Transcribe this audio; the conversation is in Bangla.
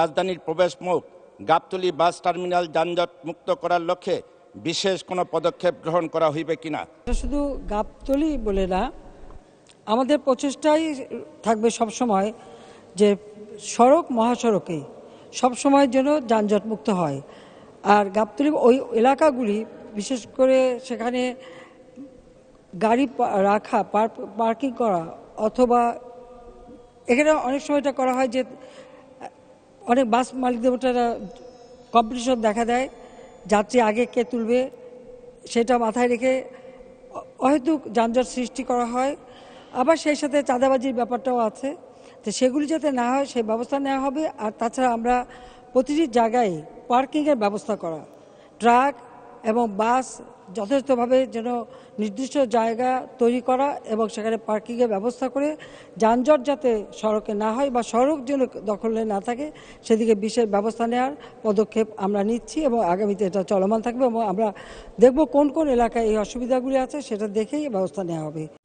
রাজধানীর প্রবেশ মুখ গাবতলি বাস টার্মিনাল যানজট মুক্ত করার লক্ষ্যে বিশেষ কোনো পদক্ষেপ গ্রহণ করা হইবে কিনা শুধু গাবতলি বলে না আমাদের প্রচেষ্টাই থাকবে সবসময় যে সড়ক মহাসড়কে সময় যেন যানজট মুক্ত হয় আর গাবতলি ওই এলাকাগুলি বিশেষ করে সেখানে গাড়ি রাখা পার্কিং করা অথবা এখানে অনেক সময় এটা করা হয় যে অনেক বাস মালিক দেবতারা কম্পিটিশন দেখা দেয় যাত্রী আগে কে তুলবে সেটা মাথায় রেখে অহেতুক যানজট সৃষ্টি করা হয় আবার সেই সাথে চাঁদাবাজির ব্যাপারটাও আছে তো সেগুলি যাতে না হয় সেই ব্যবস্থা নেওয়া হবে আর তাছাড়া আমরা প্রতিটি জায়গায় পার্কিংয়ের ব্যবস্থা করা ট্রাক এবং বাস যথেষ্টভাবে যেন নির্দিষ্ট জায়গা তৈরি করা এবং সেখানে পার্কিংয়ের ব্যবস্থা করে যানজট যাতে সড়কে না হয় বা সড়ক যেন দখলে না থাকে সেদিকে বিশেষ ব্যবস্থা নেওয়ার পদক্ষেপ আমরা নিচ্ছি এবং আগামীতে এটা চলমান থাকবে এবং আমরা দেখব কোন কোন এলাকায় এই অসুবিধাগুলি আছে সেটা দেখেই ব্যবস্থা নেওয়া হবে